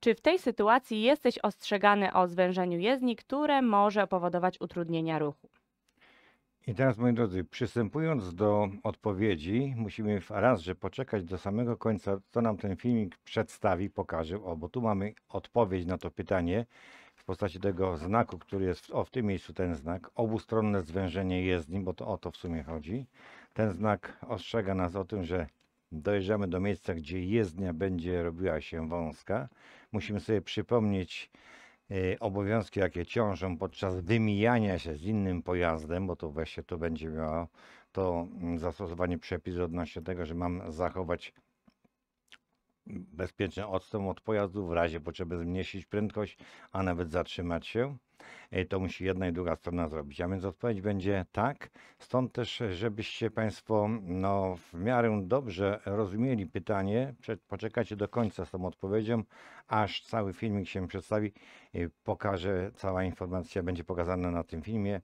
Czy w tej sytuacji jesteś ostrzegany o zwężeniu jezdni, które może powodować utrudnienia ruchu? I teraz, moi drodzy, przystępując do odpowiedzi, musimy raz, że poczekać do samego końca, co nam ten filmik przedstawi, pokaże, o, bo tu mamy odpowiedź na to pytanie w postaci tego znaku, który jest, w, o, w tym miejscu ten znak, obustronne zwężenie jezdni, bo to o to w sumie chodzi. Ten znak ostrzega nas o tym, że dojeżdżamy do miejsca, gdzie jezdnia będzie robiła się wąska. Musimy sobie przypomnieć e, obowiązki, jakie ciążą podczas wymijania się z innym pojazdem, bo to właśnie to będzie miało to mm, zastosowanie przepisu odnośnie tego, że mam zachować bezpieczny odstęp od pojazdu, w razie potrzeby zmniejszyć prędkość, a nawet zatrzymać się. E, to musi jedna i druga strona zrobić. A więc odpowiedź będzie tak. Stąd też, żebyście Państwo no, w miarę dobrze rozumieli pytanie, poczekajcie do końca z tą odpowiedzią, aż cały filmik się przedstawi. E, Pokażę, cała informacja będzie pokazana na tym filmie.